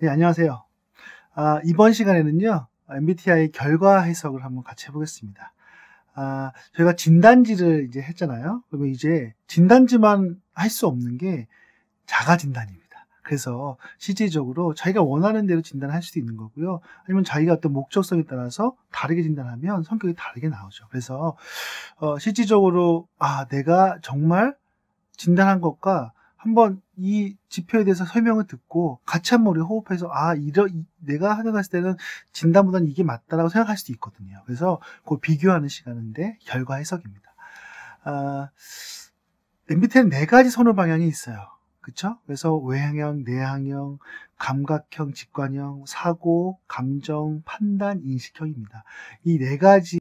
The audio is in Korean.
네, 안녕하세요. 아, 이번 시간에는요, MBTI 결과 해석을 한번 같이 해보겠습니다. 아, 저희가 진단지를 이제 했잖아요. 그러면 이제 진단지만 할 수 없는 게 자가 진단이에요. 그래서 실질적으로 자기가 원하는 대로 진단할 수도 있는 거고요. 아니면 자기가 어떤 목적성에 따라서 다르게 진단하면 성격이 다르게 나오죠. 그래서 어, 실질적으로 아 내가 정말 진단한 것과 한번 이 지표에 대해서 설명을 듣고 같이 한번 우리 호흡해서 아 이러 내가 하각갔을 때는 진단보다는 이게 맞다라고 생각할 수도 있거든요. 그래서 그 비교하는 시간인데 결과 해석입니다. 아, MBTI는 네 가지 선호 방향이 있어요. 그쵸 그래서 외향형, 내향형, 감각형, 직관형, 사고, 감정, 판단, 인식형입니다. 이 네 가지